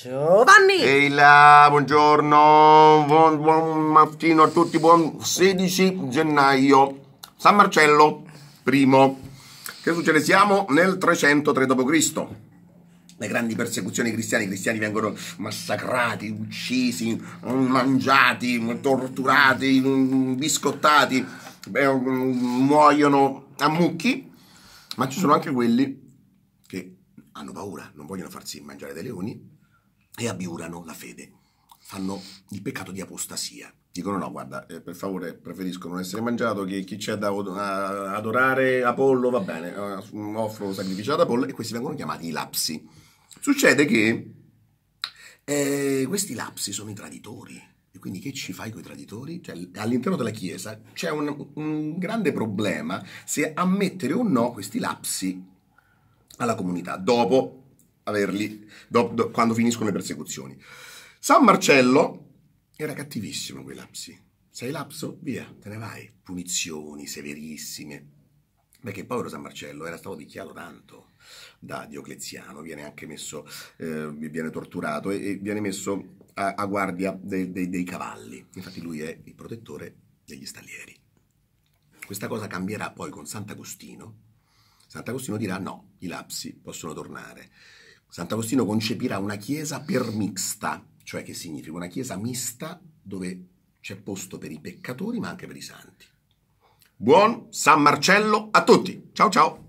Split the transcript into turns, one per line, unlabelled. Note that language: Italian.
Giovanni! Ehi là, buongiorno, buon, buon mattino a tutti, buon 16 gennaio, San Marcello, primo. Che succede? Siamo nel 303 d.C.
Le grandi persecuzioni cristiane, i cristiani vengono massacrati, uccisi, mangiati, torturati, biscottati, eh, muoiono a mucchi, ma ci sono anche quelli che hanno paura, non vogliono farsi mangiare dai leoni e abiurano la fede, fanno il peccato di apostasia. Dicono no, guarda, eh, per favore preferisco non essere mangiato, chi, chi c'è da adorare Apollo va bene, eh, offro sacrificio ad Apollo e questi vengono chiamati i lapsi. Succede che eh, questi lapsi sono i traditori. E quindi che ci fai con i traditori? Cioè, all'interno della Chiesa c'è un, un grande problema se ammettere o no questi lapsi alla comunità. Dopo averli do, do, quando finiscono le persecuzioni. San Marcello era cattivissimo quei lapsi. Sei lapso? Via, te ne vai. Punizioni severissime. Perché il povero San Marcello era stato picchiato tanto da Diocleziano, viene anche messo, eh, viene torturato e, e, viene messo a, a guardia dei, dei, dei cavalli. Infatti lui è il protettore degli stallieri. Questa cosa cambierà poi con Sant'Agostino. Sant'Agostino dirà no, i lapsi possono tornare. Sant'Agostino concepirà una chiesa permixta, cioè che significa una chiesa mista dove c'è posto per i peccatori ma anche per i santi. Buon San Marcello a tutti. Ciao ciao.